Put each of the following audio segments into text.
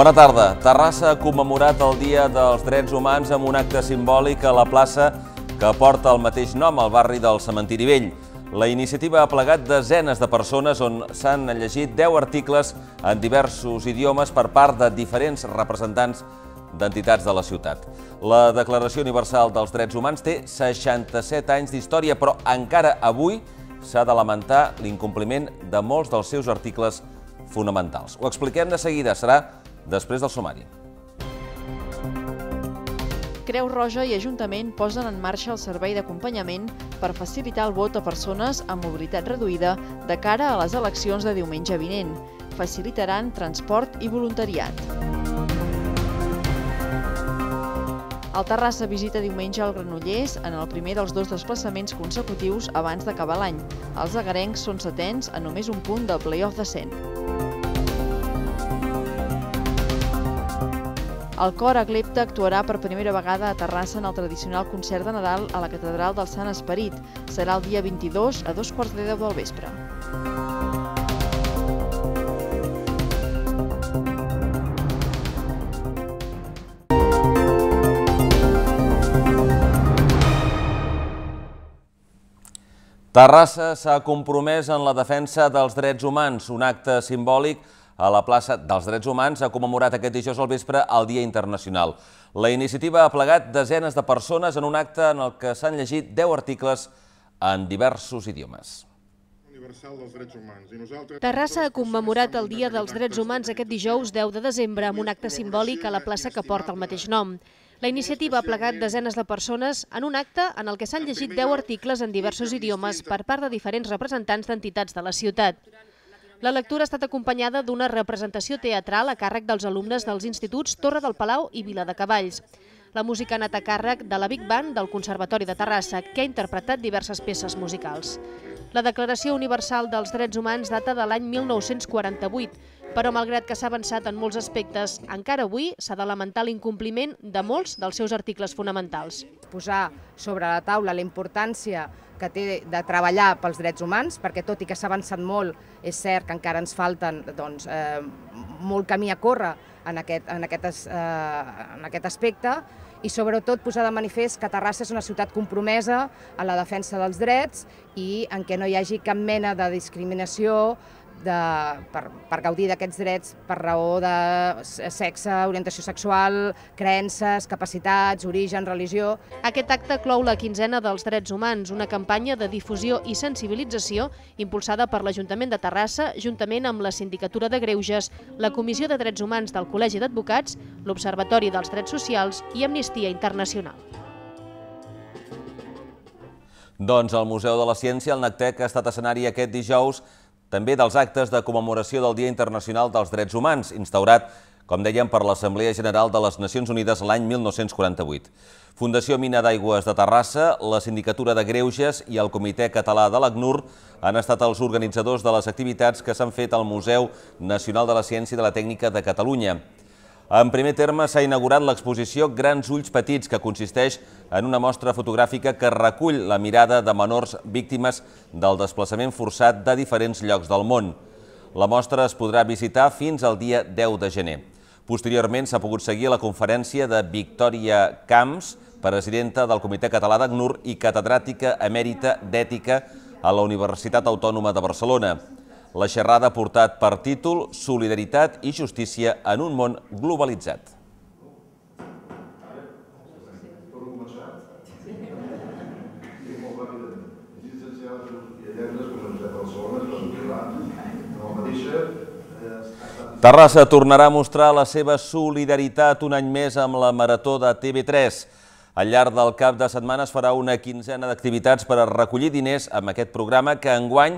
Bona tarda. Terrassa ha commemorat el Dia dels Drets Humans amb un acte simbòlic a la plaça que porta el mateix nom al barri del Cementiri Vell. La iniciativa ha plegat desenes de persones on s'han llegit 10 articles en diversos idiomes per part de diferents representants d'entitats de la ciutat. La Declaració Universal dels Drets Humans té 67 anys d'història, però encara avui s'ha de lamentar l'incompliment de molts dels seus articles fonamentals. Ho expliquem de seguida. Serà després del sumari. Creu Roja i Ajuntament posen en marxa el servei d'acompanyament per facilitar el vot a persones amb mobilitat reduïda de cara a les eleccions de diumenge vinent. Facilitaran transport i voluntariat. El Terrassa visita diumenge el Granollers en el primer dels dos desplaçaments consecutius abans d'acabar l'any. Els agarencs són setens a només un punt del playoff de 100. El cor Aglepta actuarà per primera vegada a Terrassa en el tradicional concert de Nadal a la Catedral del Sant Esperit. Serà el dia 22 a dos quarts de deu del vespre. Terrassa s'ha compromès en la defensa dels drets humans, un acte simbòlic que a la plaça dels Drets Humans ha commemorat aquest dijous al vespre el Dia Internacional. La iniciativa ha plegat desenes de persones en un acte en el que s'han llegit 10 articles en diversos idiomes Terrassa ha commemorat el Dia dels Drets Humans aquest dijous 10 de desembre amb un acte simbòlic a la plaça que porta el mateix nom. La iniciativa ha plegat desenes de persones en un acte en el que s'han llegit 10 articles en diversos idiomes per part de diferents representants d'entitats de la ciutat. La lectura ha estat acompanyada d'una representació teatral a càrrec dels alumnes dels instituts Torre del Palau i Vila de Cavalls la música ha anat a càrrec de la Big Band del Conservatori de Terrassa, que ha interpretat diverses peces musicals. La Declaració Universal dels Drets Humans data de l'any 1948, però malgrat que s'ha avançat en molts aspectes, encara avui s'ha de lamentar l'incompliment de molts dels seus articles fonamentals. Posar sobre la taula la importància que té de treballar pels drets humans, perquè tot i que s'ha avançat molt, és cert que encara ens falten doncs, eh, molt camí a córrer en aquest, en aquest, eh, en aquest aspecte i sobretot posar de manifest que Terrassa és una ciutat compromesa en la defensa dels drets i en què no hi hagi cap mena de discriminació, de, per, per gaudir d'aquests drets per raó de sexe, orientació sexual, creences, capacitats, origen, religió. Aquest acte clou la quinzena dels drets humans, una campanya de difusió i sensibilització impulsada per l'Ajuntament de Terrassa, juntament amb la Sindicatura de Greuges, la Comissió de Drets Humans del Col·legi d'Advocats, l'Observatori dels Drets Socials i Amnistia Internacional. Doncs el Museu de la Ciència, el NACTEC, ha estat escenari aquest dijous també dels actes de commemoració del Dia Internacional dels Drets Humans, instaurat, com dèiem, per l'Assemblea General de les Nacions Unides l'any 1948. Fundació Mina d'Aigües de Terrassa, la Sindicatura de Greuges i el Comitè Català de l'ACNUR han estat els organitzadors de les activitats que s'han fet al Museu Nacional de la Ciència i de la Tècnica de Catalunya. En primer terme, s'ha inaugurat l'exposició Grans ulls petits, que consisteix en una mostra fotogràfica que recull la mirada de menors víctimes del desplaçament forçat de diferents llocs del món. La mostra es podrà visitar fins al dia 10 de gener. Posteriorment, s'ha pogut seguir la conferència de Victòria Camps, presidenta del Comitè Català d'ACNUR i catedràtica emèrita d'Ètica a la Universitat Autònoma de Barcelona. La xerrada ha portat per títol Solidaritat i justícia en un món globalitzat. Terrassa tornarà a mostrar la seva solidaritat un any més amb la Marató de TV3. Al llarg del cap de setmana es farà una quinzena d'activitats per a recollir diners amb aquest programa que enguany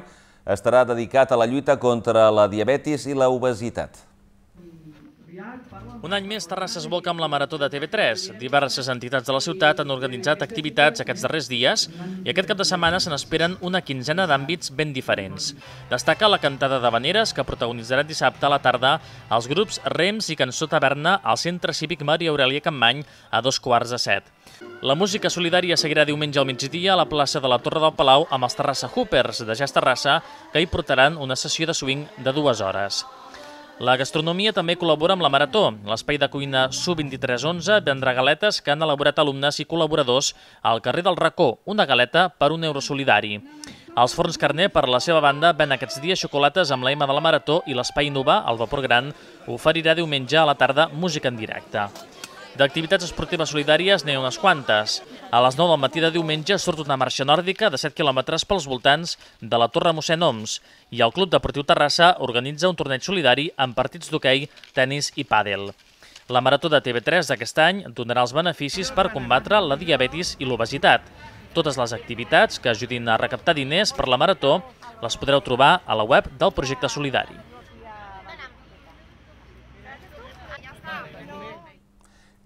estarà dedicat a la lluita contra la diabetis i l'obesitat. Un any més, Terrassa es volca amb la Marató de TV3. Diverses entitats de la ciutat han organitzat activitats aquests darrers dies i aquest cap de setmana se n'esperen una quinzena d'àmbits ben diferents. Destaca la cantada de Vaneres, que protagonitzarà dissabte a la tarda els grups Rems i Cançó Taverna al Centre Cívic Maria Aurelia Campmany a dos quarts de set. La música solidària seguirà diumenge al migdia a la plaça de la Torre del Palau amb els Terrassa Hoopers de Jazz Terrassa, que hi portaran una sessió de swing de dues hores. La gastronomia també col·labora amb la Marató. L'espai de cuina Su2311 vendrà galetes que han elaborat alumnes i col·laboradors al carrer del Racó, una galeta per un euro solidari. Els forns Carner, per la seva banda, ven aquests dies xocolates amb la de la Marató i l'Espai Nova, al Vapor Gran, oferirà diumenge a la tarda música en directe. D'activitats esportives solidàries n'hi ha unes quantes. A les 9 del matí de diumenge surt una marxa nòrdica de 7 quilòmetres pels voltants de la Torre Mossèn Oms i el Club Deportiu Terrassa organitza un torneig solidari amb partits d'hoquei, tennis i pàdel. La Marató de TV3 d'aquest any donarà els beneficis per combatre la diabetis i l'obesitat. Totes les activitats que ajudin a recaptar diners per la Marató les podreu trobar a la web del Projecte Solidari.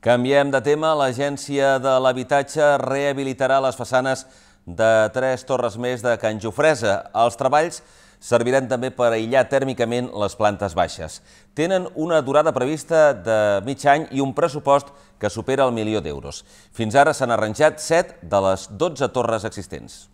Canviem de tema. L'Agència de l'Habitatge rehabilitarà les façanes de tres torres més de Can Jofresa. Els treballs serviran també per aïllar tèrmicament les plantes baixes. Tenen una durada prevista de mig any i un pressupost que supera el milió d'euros. Fins ara s'han arranjat 7 de les 12 torres existents.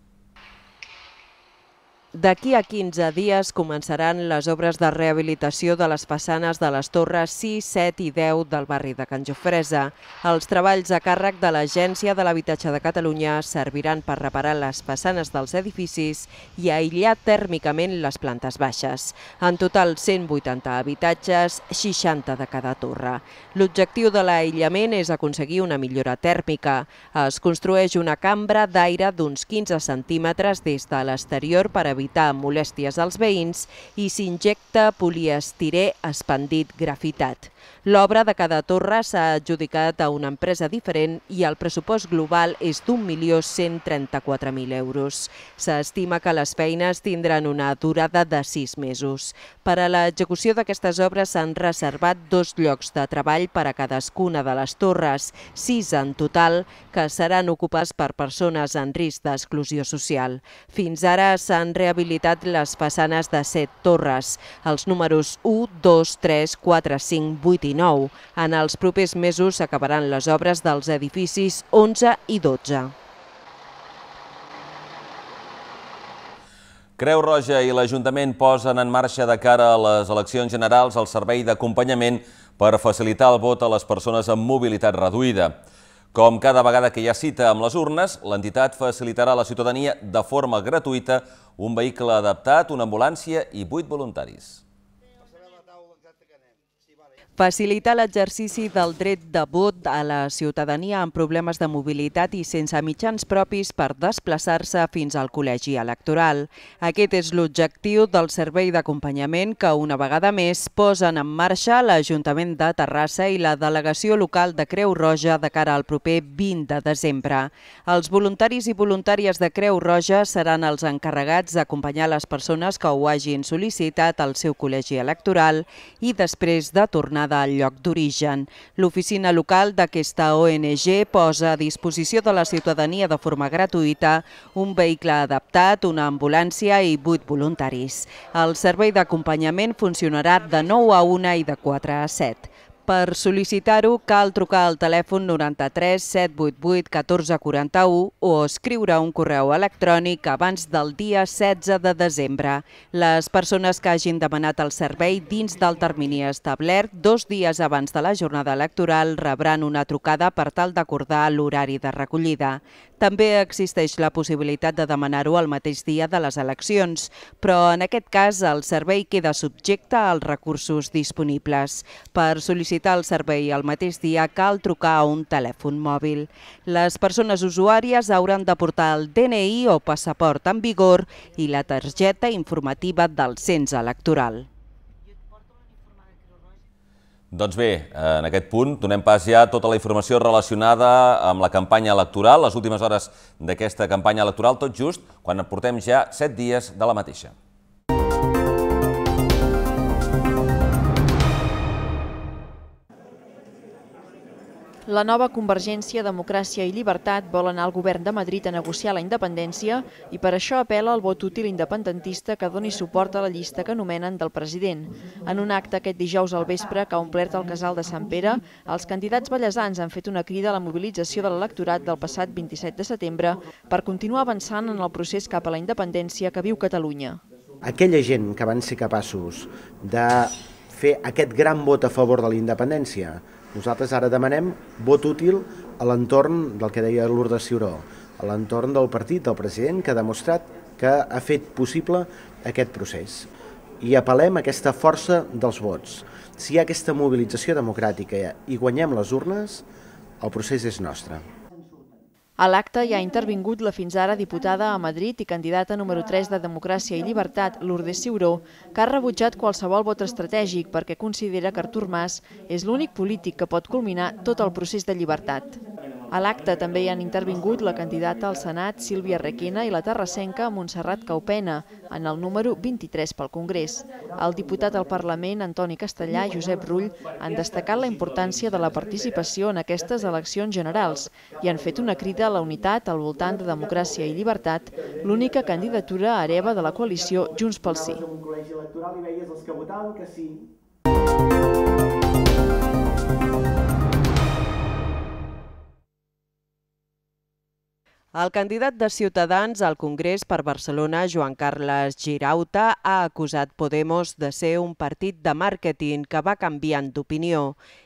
D'aquí a 15 dies començaran les obres de rehabilitació de les façanes de les torres 6, 7 i 10 del barri de Can Jofresa. Els treballs a càrrec de l'Agència de l'Habitatge de Catalunya serviran per reparar les façanes dels edificis i aïllar tèrmicament les plantes baixes. En total, 180 habitatges, 60 de cada torre. L'objectiu de l'aïllament és aconseguir una millora tèrmica. Es construeix una cambra d'aire d'uns 15 centímetres des de l'exterior per evitar evitar molèsties als veïns i s'injecta poliestirè expandit grafitat. L'obra de cada torre s'ha adjudicat a una empresa diferent i el pressupost global és d'1.134.000 euros. S'estima que les feines tindran una durada de sis mesos. Per a l'execució d'aquestes obres s'han reservat dos llocs de treball per a cadascuna de les torres, sis en total, que seran ocupats per persones en risc d'exclusió social. Fins ara s'han rehabilitat les façanes de set torres, els números 1, 2, 3, 4, 5, 8, 8 i 9. En els propers mesos s'acabaran les obres dels edificis 11 i 12. Creu Roja i l'Ajuntament posen en marxa de cara a les eleccions generals el servei d'acompanyament per facilitar el vot a les persones amb mobilitat reduïda. Com cada vegada que hi ha cita amb les urnes, l'entitat facilitarà a la ciutadania de forma gratuïta un vehicle adaptat, una ambulància i vuit voluntaris facilitar l'exercici del dret de vot a la ciutadania amb problemes de mobilitat i sense mitjans propis per desplaçar-se fins al col·legi electoral. Aquest és l'objectiu del servei d'acompanyament que una vegada més posen en marxa l'Ajuntament de Terrassa i la delegació local de Creu Roja de cara al proper 20 de desembre. Els voluntaris i voluntàries de Creu Roja seran els encarregats d'acompanyar les persones que ho hagin sol·licitat al seu col·legi electoral i després de tornada al lloc d'origen. L'oficina local d'aquesta ONG posa a disposició de la ciutadania de forma gratuïta un vehicle adaptat, una ambulància i vuit voluntaris. El servei d'acompanyament funcionarà de 9 a 1 i de 4 a 7. Per sol·licitar-ho cal trucar al telèfon 93 788 1441 o escriure un correu electrònic abans del dia 16 de desembre. Les persones que hagin demanat el servei dins del termini establert dos dies abans de la jornada electoral rebran una trucada per tal d'acordar l'horari de recollida. També existeix la possibilitat de demanar-ho el mateix dia de les eleccions, però en aquest cas el servei queda subjecte als recursos disponibles. Per sol·licitar sol·licitar el servei el mateix dia cal trucar a un telèfon mòbil. Les persones usuàries hauran de portar el DNI o passaport en vigor i la targeta informativa del cens electoral. Doncs bé, en aquest punt donem pas ja a tota la informació relacionada amb la campanya electoral, les últimes hores d'aquesta campanya electoral, tot just quan portem ja set dies de la mateixa. La nova Convergència, Democràcia i Llibertat vol anar al govern de Madrid a negociar la independència i per això apela al vot útil independentista que doni suport a la llista que anomenen del president. En un acte aquest dijous al vespre que ha omplert el casal de Sant Pere, els candidats ballesans han fet una crida a la mobilització de l'electorat del passat 27 de setembre per continuar avançant en el procés cap a la independència que viu Catalunya. Aquella gent que van ser capaços de fer aquest gran vot a favor de la independència nosaltres ara demanem vot útil a l'entorn del que deia Lourdes Ciuró, a l'entorn del partit del president que ha demostrat que ha fet possible aquest procés. I apel·lem a aquesta força dels vots. Si hi ha aquesta mobilització democràtica i guanyem les urnes, el procés és nostre. A l'acte hi ha intervingut la fins ara diputada a Madrid i candidata número 3 de Democràcia i Llibertat, Lourdes Ciuró, que ha rebutjat qualsevol vot estratègic perquè considera que Artur Mas és l'únic polític que pot culminar tot el procés de llibertat. A l'acte també hi han intervingut la candidata al Senat Sílvia Requena i la terrassenca Montserrat Caupena, en el número 23 pel Congrés. El diputat al Parlament, Antoni Castellà i Josep Rull, han destacat la importància de la participació en aquestes eleccions generals i han fet una crida a la unitat al voltant de Democràcia i Llibertat, l'única candidatura hereva de la coalició Junts pel Sí. El candidat de Ciutadans al Congrés per Barcelona, Joan Carles Girauta, ha acusat Podemos de ser un partit de màrqueting que va canviant d'opinió.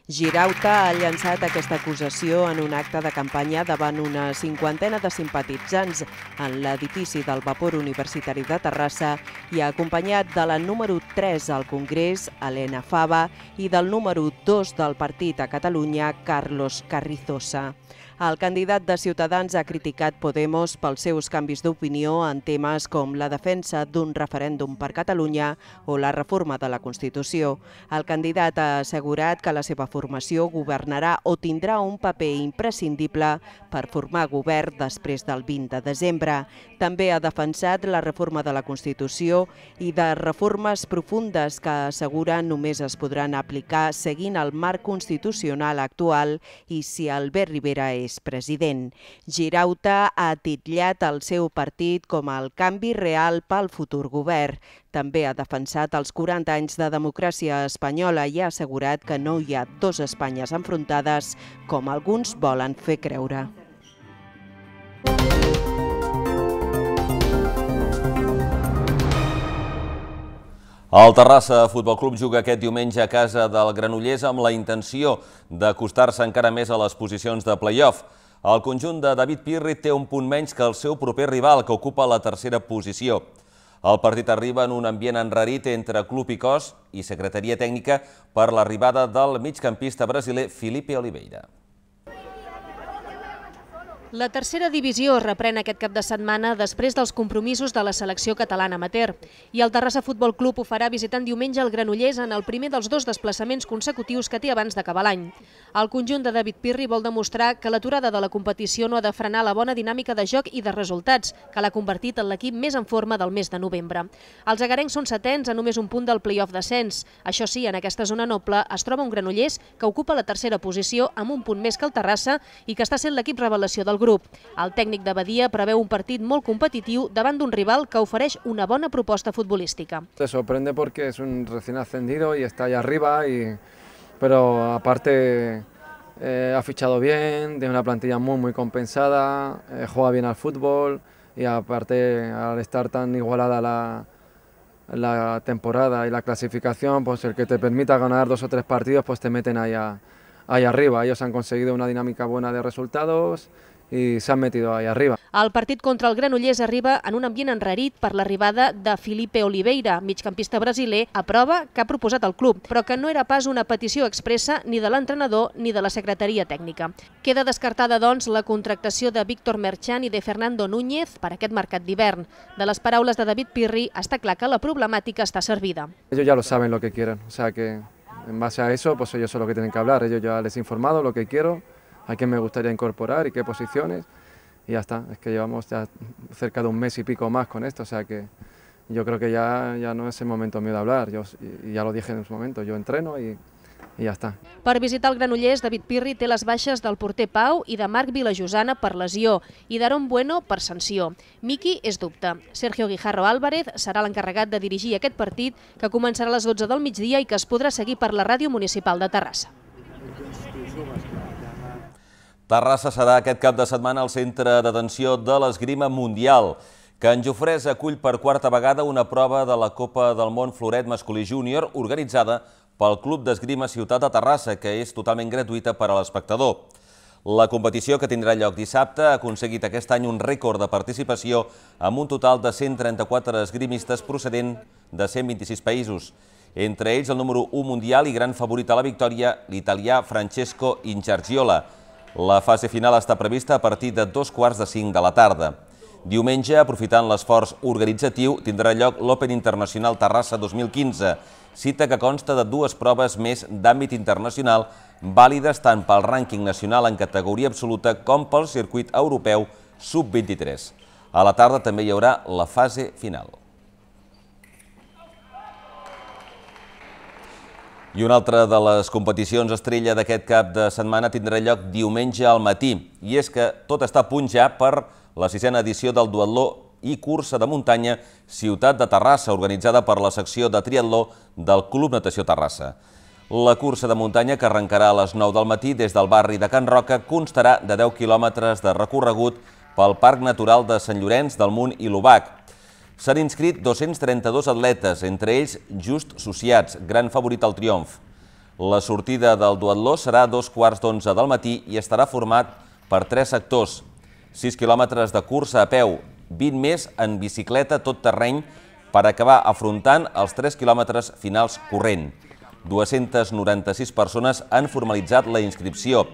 Girauta ha llançat aquesta acusació en un acte de campanya davant una cinquantena de simpatitzants en l'edifici del Vapor Universitari de Terrassa i ha acompanyat de la número 3 al Congrés, Helena Fava, i del número 2 del partit a Catalunya, Carlos Carrizosa. El candidat de Ciutadans ha criticat Podemos pels seus canvis d'opinió en temes com la defensa d'un referèndum per Catalunya o la reforma de la Constitució. El candidat ha assegurat que la seva formació governarà o tindrà un paper imprescindible per formar govern després del 20 de desembre. També ha defensat la reforma de la Constitució i de reformes profundes que assegura només es podran aplicar seguint el marc constitucional actual i si Albert Rivera és president. Girauta ha titllat el seu partit com el canvi real pel futur govern. També ha defensat els 40 anys de democràcia espanyola i ha assegurat que no hi ha dos Espanyes enfrontades, com alguns volen fer creure. El Terrassa Futbol Club juga aquest diumenge a casa del Granollers amb la intenció d'acostar-se encara més a les posicions de play-off. El conjunt de David Pirri té un punt menys que el seu proper rival, que ocupa la tercera posició. El partit arriba en un ambient enrarit entre club i cos i secretaria tècnica per l'arribada del migcampista brasiler Felipe Oliveira. La tercera divisió reprèn aquest cap de setmana després dels compromisos de la selecció catalana amateur. I el Terrassa Futbol Club ho farà visitant diumenge el Granollers en el primer dels dos desplaçaments consecutius que té abans d'acabar l'any. El conjunt de David Pirri vol demostrar que l'aturada de la competició no ha de frenar la bona dinàmica de joc i de resultats, que l'ha convertit en l'equip més en forma del mes de novembre. Els agarencs són setens a només un punt del play-off d'ascens. Això sí, en aquesta zona noble es troba un Granollers que ocupa la tercera posició amb un punt més que el Terrassa i que està sent l'equip revelació del grup Al técnico de Badia prevé un partido muy competitivo, davant un rival que ofereix una buena propuesta futbolística. Te sorprende porque es un recién ascendido y está allá arriba, pero aparte eh, ha fichado bien, tiene una plantilla muy, muy compensada, eh, juega bien al fútbol y aparte al estar tan igualada la, temporada y la clasificación, pues el que te permita ganar dos o tres partidos, pues te meten allá arriba. Ellos han conseguido una dinámica buena de resultados i s'han metido ahí arriba. El partit contra el Granollers arriba en un ambient enrarit per l'arribada de Felipe Oliveira, migcampista brasiler, a prova que ha proposat el club, però que no era pas una petició expressa ni de l'entrenador ni de la secretaria tècnica. Queda descartada, doncs, la contractació de Víctor Merchan i de Fernando Núñez per aquest mercat d'hivern. De les paraules de David Pirri, està clar que la problemàtica està servida. Ellos ya lo saben lo que quieren, o sea que en base a eso, pues ellos son los que tienen que hablar, ellos ya les he informado lo que quiero, a quién me gustaría incorporar y qué posiciones. Y ya está, es que llevamos ya cerca de un mes y pico más con esto, o sea que yo creo que ya, ya no es el momento mío de hablar, yo, ya lo dije en su momento, yo entreno y, ya está. Para visitar el Granollers, David Pirri té las baixes del porter Pau y de Marc Vilajosana per lesió i Bueno per sanció. Miki es dupta. Sergio Guijarro Álvarez será el l'encarregat de dirigir aquest partit que comenzará a las 12 del migdia y que es podrá seguir per la radio municipal de Terrassa. Terrassa serà aquest cap de setmana el centre d'atenció de l'esgrima mundial, que en Jofrès acull per quarta vegada una prova de la Copa del Món Floret Masculí Júnior organitzada pel Club d'Esgrima Ciutat de Terrassa, que és totalment gratuïta per a l'espectador. La competició, que tindrà lloc dissabte, ha aconseguit aquest any un rècord de participació amb un total de 134 esgrimistes procedent de 126 països. Entre ells, el número 1 mundial i gran favorit a la victòria, l'italià Francesco Ingargiola, la fase final està prevista a partir de dos quarts de cinc de la tarda. Diumenge, aprofitant l'esforç organitzatiu, tindrà lloc l'Open Internacional Terrassa 2015, cita que consta de dues proves més d'àmbit internacional vàlides tant pel rànquing nacional en categoria absoluta com pel circuit europeu sub-23. A la tarda també hi haurà la fase final. I una altra de les competicions estrella d'aquest cap de setmana tindrà lloc diumenge al matí. I és que tot està a punt ja per la sisena edició del duatló i cursa de muntanya Ciutat de Terrassa, organitzada per la secció de triatló del Club Natació Terrassa. La cursa de muntanya, que arrencarà a les 9 del matí des del barri de Can Roca, constarà de 10 quilòmetres de recorregut pel Parc Natural de Sant Llorenç del Munt i l'Ubac, S'han inscrit 232 atletes, entre ells Just Sociats, gran favorit al triomf. La sortida del duatló serà a dos quarts d'onze del matí i estarà format per tres sectors. 6 quilòmetres de cursa a peu, 20 més en bicicleta tot terreny per acabar afrontant els 3 quilòmetres finals corrent. 296 persones han formalitzat la inscripció,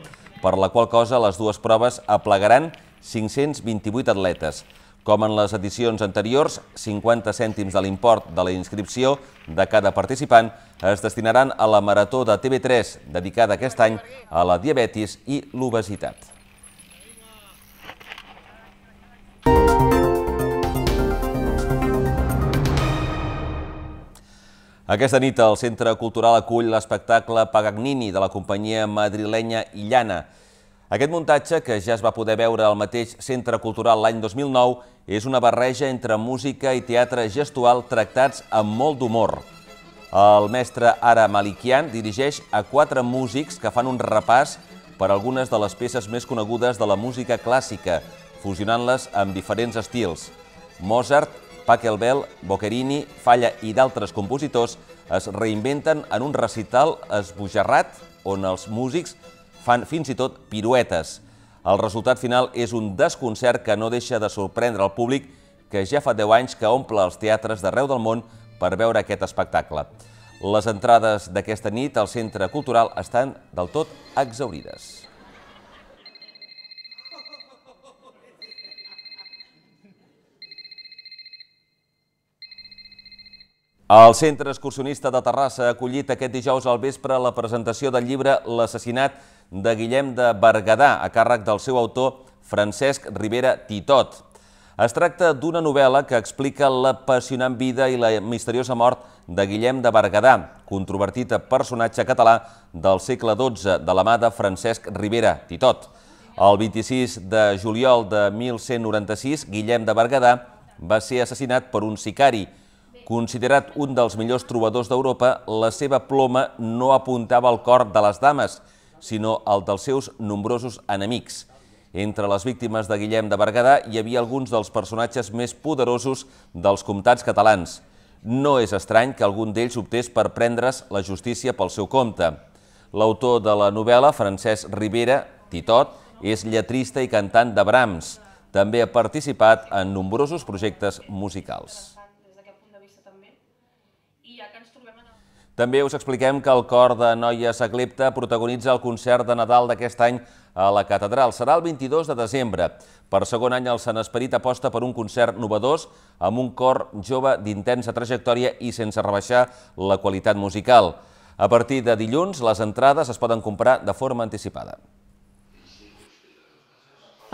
per la qual cosa les dues proves aplegaran 528 atletes. Com en les edicions anteriors, 50 cèntims de l'import de la inscripció de cada participant es destinaran a la Marató de TV3, dedicada aquest any a la diabetis i l'obesitat. Aquesta nit el Centre Cultural acull l'espectacle Pagagnini de la companyia madrilenya Illana, aquest muntatge, que ja es va poder veure al mateix Centre Cultural l'any 2009, és una barreja entre música i teatre gestual tractats amb molt d'humor. El mestre Ara Malikian dirigeix a quatre músics que fan un repàs per algunes de les peces més conegudes de la música clàssica, fusionant-les amb diferents estils. Mozart, Pachelbel, Boccherini, Falla i d'altres compositors es reinventen en un recital esbojarrat on els músics fan fins i tot piruetes. El resultat final és un desconcert que no deixa de sorprendre el públic que ja fa 10 anys que omple els teatres d'arreu del món per veure aquest espectacle. Les entrades d'aquesta nit al Centre Cultural estan del tot exaurides. El Centre Excursionista de Terrassa ha acollit aquest dijous al vespre la presentació del llibre L'assassinat de Guillem de Berguedà, a càrrec del seu autor Francesc Rivera Titot. Es tracta d'una novel·la que explica l'apassionant vida i la misteriosa mort de Guillem de Berguedà, controvertit personatge català del segle XII de la mà de Francesc Rivera Titot. El 26 de juliol de 1196, Guillem de Berguedà va ser assassinat per un sicari. Considerat un dels millors trobadors d'Europa, la seva ploma no apuntava al cor de les dames, sinó el dels seus nombrosos enemics. Entre les víctimes de Guillem de Berguedà hi havia alguns dels personatges més poderosos dels comtats catalans. No és estrany que algun d'ells optés per prendre's la justícia pel seu compte. L'autor de la novel·la, Francesc Rivera, Titot, és lletrista i cantant de Brahms. També ha participat en nombrosos projectes musicals. També us expliquem que el cor de Noies Eclipta protagonitza el concert de Nadal d'aquest any a la catedral. Serà el 22 de desembre. Per segon any, el Sant Esperit aposta per un concert novedós amb un cor jove d'intensa trajectòria i sense rebaixar la qualitat musical. A partir de dilluns, les entrades es poden comprar de forma anticipada.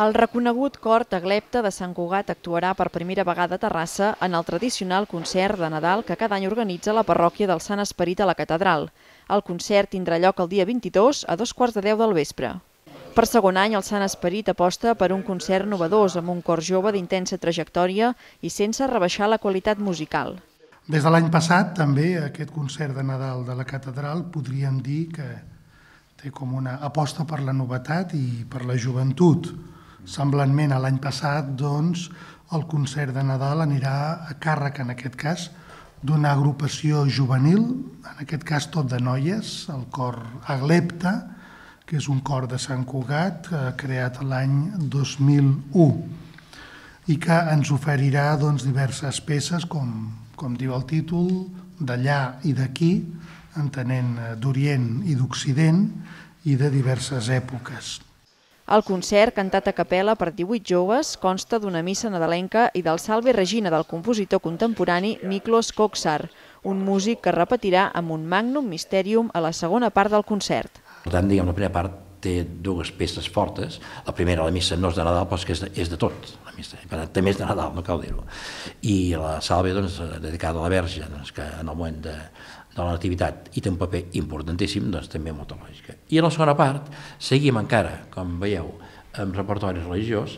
El reconegut cor Taglepta de Sant Cugat actuarà per primera vegada a Terrassa en el tradicional concert de Nadal que cada any organitza la parròquia del Sant Esperit a la catedral. El concert tindrà lloc el dia 22 a dos quarts de 10 del vespre. Per segon any, el Sant Esperit aposta per un concert novedós amb un cor jove d'intensa trajectòria i sense rebaixar la qualitat musical. Des de l'any passat, també, aquest concert de Nadal de la catedral podríem dir que té com una aposta per la novetat i per la joventut. Semblantment a l'any passat, doncs, el concert de Nadal anirà a càrrec, en aquest cas, d'una agrupació juvenil, en aquest cas tot de noies, el cor Aglepta, que és un cor de Sant Cugat eh, creat l'any 2001 i que ens oferirà doncs, diverses peces, com, com diu el títol, d'allà i d'aquí, entenent eh, d'Orient i d'Occident, i de diverses èpoques. El concert, cantat a capella per 18 joves, consta d'una missa nadalenca i del Salve Regina del compositor contemporani Miklos Koksar, un músic que repetirà amb un magnum mysterium a la segona part del concert. Per tant, diguem, la primera part té dues peces fortes. La primera, la missa, no és de Nadal, però és, que és, de, és de tot, la missa. Per tant, també és de Nadal, no cal dir-ho. I la salve, doncs, dedicada a la Verge, doncs, que en el moment de, de la nativitat i té un paper importantíssim, doncs també motològica. I a la segona part seguim encara, com veieu, amb repertori religiós,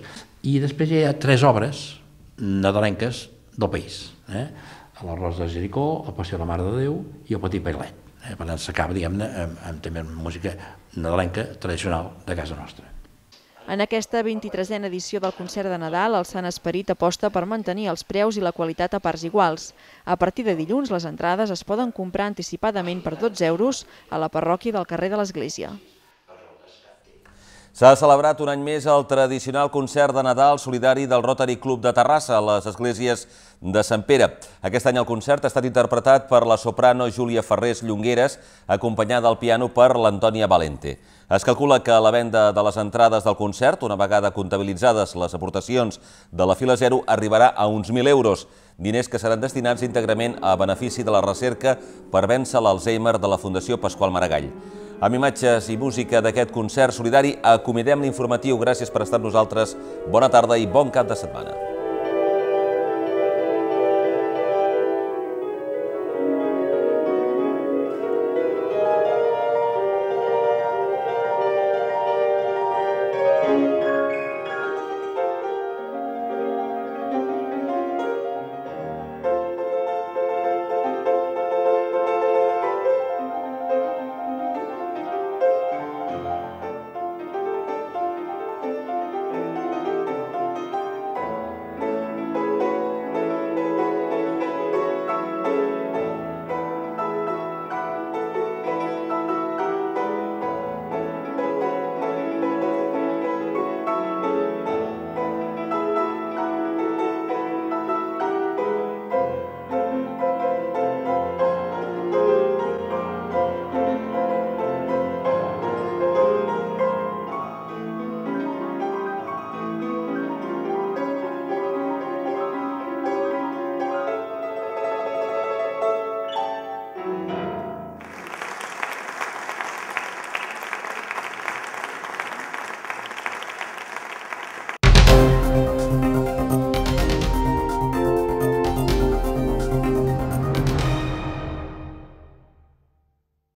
i després hi ha tres obres nadalenques del país. Eh? La Rosa de Jericó, el Passió de la Mare de Déu i El Petit Bailet. Eh? Per tant, s'acaba, diguem-ne, amb, amb, també música nadalenca tradicional de casa nostra. En aquesta 23a edició del concert de Nadal, el Sant Esperit aposta per mantenir els preus i la qualitat a parts iguals. A partir de dilluns, les entrades es poden comprar anticipadament per 12 euros a la parròquia del carrer de l'Església. S'ha celebrat un any més el tradicional concert de Nadal solidari del Rotary Club de Terrassa a les esglésies de Sant Pere. Aquest any el concert ha estat interpretat per la soprano Júlia Ferrés Llongueres, acompanyada al piano per l'Antònia Valente. Es calcula que la venda de les entrades del concert, una vegada comptabilitzades les aportacions de la fila 0, arribarà a uns 1.000 euros, diners que seran destinats íntegrament a benefici de la recerca per vèncer l'Alzheimer de la Fundació Pasqual Maragall. Amb imatges i música d'aquest concert solidari acomidem l'informatiu. Gràcies per estar amb nosaltres. Bona tarda i bon cap de setmana.